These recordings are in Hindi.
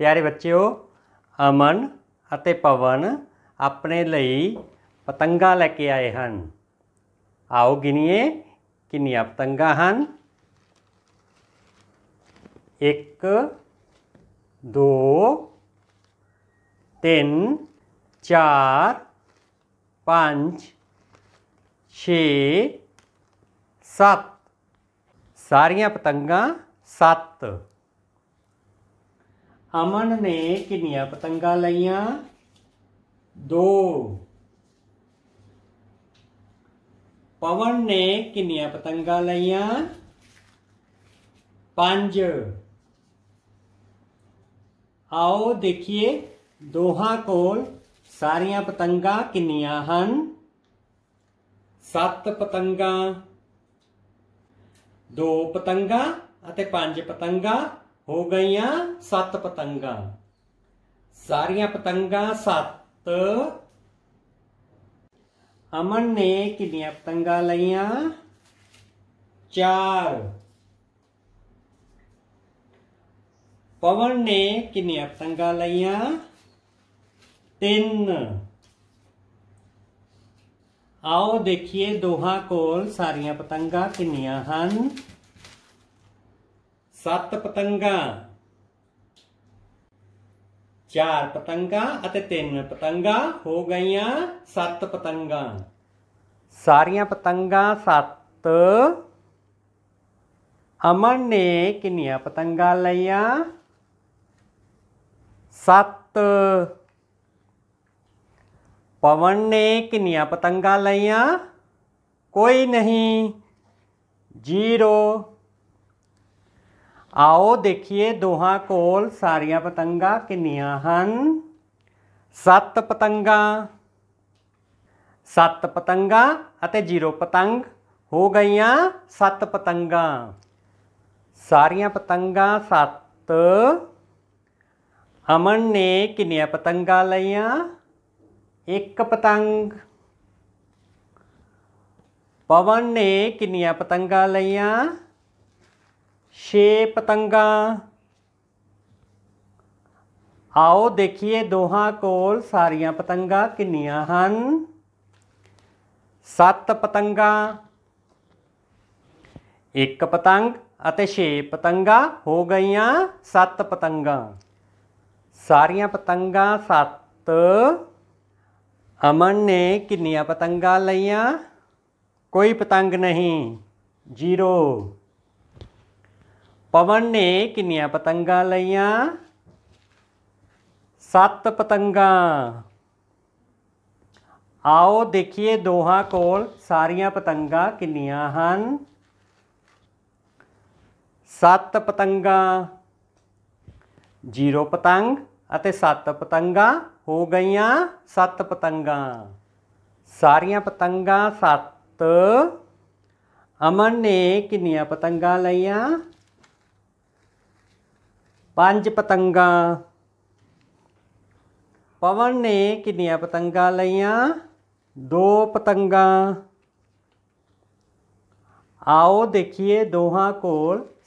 प्यारे बच्चों अमन पवन अपने लिए पतंगा लैके आए हैं आओ गिनीए कि पतंगा हैं एक दो तीन चार पाँच छे सत्त सारिया पतंगा सत्त अमन ने किनिया पतंगा लिया दो पवन ने कि पतंगा लिया पांच आओ देखिए दोह को सारिया पतंगा किनिया हन सत पतंगा दो पतंगा पतंगा हो गई सत पतंगा सारिया पतंग सत अमन ने कि पतंगा लिया चार पवन ने किनिया पतंगा लिया तीन आओ देखिए दोहा कोल सारिया पतंगा किनिया सत पतंग चार पतंगा तीन पतंगा हो गई सत पतंग सारिया पतंगा सत अमन ने कि पतंगा लिया सत पवन ने कि पतंगा लिया कोई नहीं जीरो आओ देखिए दोह को सारिया पतंगा किनियां सत पतंगा सत पतंगा अते जीरो पतंग हो गई सत पतंगा सारिया पतंगा सत अमन ने किनिया पतंगा लिया एक पतंग पवन ने कि पतंगा लिया शे पतंगा आओ देखिए दोह को सारिया पतंगा कि हैं सत पतंगा एक पतंग छे पतंगा हो गई सत पतंगा सारिया पतंगा सत अमन ने कि पतंगा लिया कोई पतंग नहीं जीरो पवन ने कि पतंगा लिया सत पतंगा आओ देखिए दोह को सारिया पतंगा कि हैं सत्त पतंगा जीरो पतंग सत्त पतंगा हो गई सत पतंगा सारिया पतंगा सत अमन ने कि पतंगा लिया पंज पतंग पवन ने कि पतंग लिया दो पतंग आओ देखिए दोह को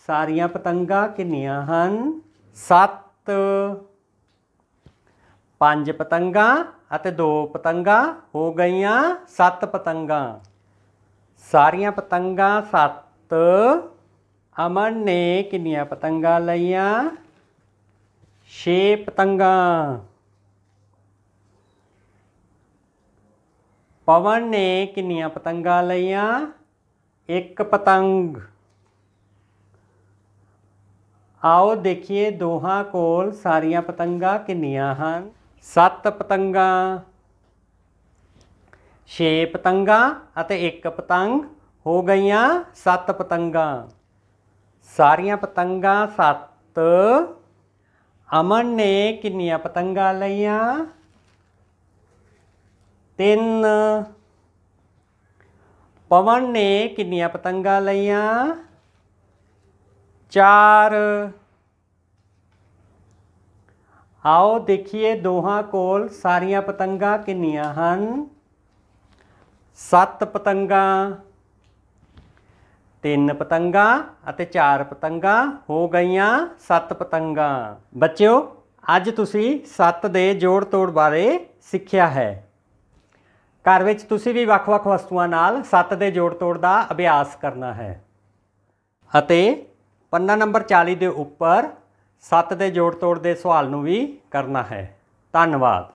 सारिया पतंग किनिया हैं पंज पतंग दो पतंग हो गई सत पतंग सारिया पतंग सत्त अमन ने कि पतंग लिया ਛੇ ਪਤੰਗਾਂ ਪਵਨ ਨੇ ਕਿੰਨੀਆਂ ਪਤੰਗਾਂ ਲਈਆਂ ਇੱਕ ਪਤੰਗ ਆਓ ਦੇਖੀਏ ਦੋਹਾਂ ਕੋਲ ਸਾਰੀਆਂ ਪਤੰਗਾਂ ਕਿੰਨੀਆਂ ਹਨ ਸੱਤ ਪਤੰਗਾਂ ਛੇ ਪਤੰਗਾਂ ਅਤੇ ਇੱਕ ਪਤੰਗ ਹੋ ਗਈਆਂ ਸੱਤ ਪਤੰਗਾਂ ਸਾਰੀਆਂ ਪਤੰਗਾਂ ਸੱਤ अमन ने किनिया पतंगा लिया तीन पवन ने किनिया पतंगा लिया चार आओ देखिए दोहा कोल सारिया पतंगा कि ਹਨ पतंगा ਤਿੰਨ ਪਤੰਗਾਂ ਅਤੇ ਚਾਰ ਪਤੰਗਾਂ ਹੋ ਗਈਆਂ ਸੱਤ ਪਤੰਗਾਂ ਬੱਚਿਓ ਅੱਜ ਤੁਸੀਂ ਸੱਤ ਦੇ ਜੋੜ ਤੋੜ ਬਾਰੇ ਸਿੱਖਿਆ ਹੈ ਘਰ ਵਿੱਚ ਤੁਸੀਂ ਵੀ ਵੱਖ-ਵੱਖ ਵਸਤੂਆਂ ਨਾਲ ਸੱਤ ਦੇ ਜੋੜ ਤੋੜ ਦਾ ਅਭਿਆਸ ਕਰਨਾ ਹੈ ਅਤੇ ਪੰਨਾ ਨੰਬਰ 40 ਦੇ ਉੱਪਰ ਸੱਤ ਦੇ ਜੋੜ ਤੋੜ ਦੇ ਸਵਾਲ ਨੂੰ ਵੀ ਕਰਨਾ ਹੈ ਧੰਨਵਾਦ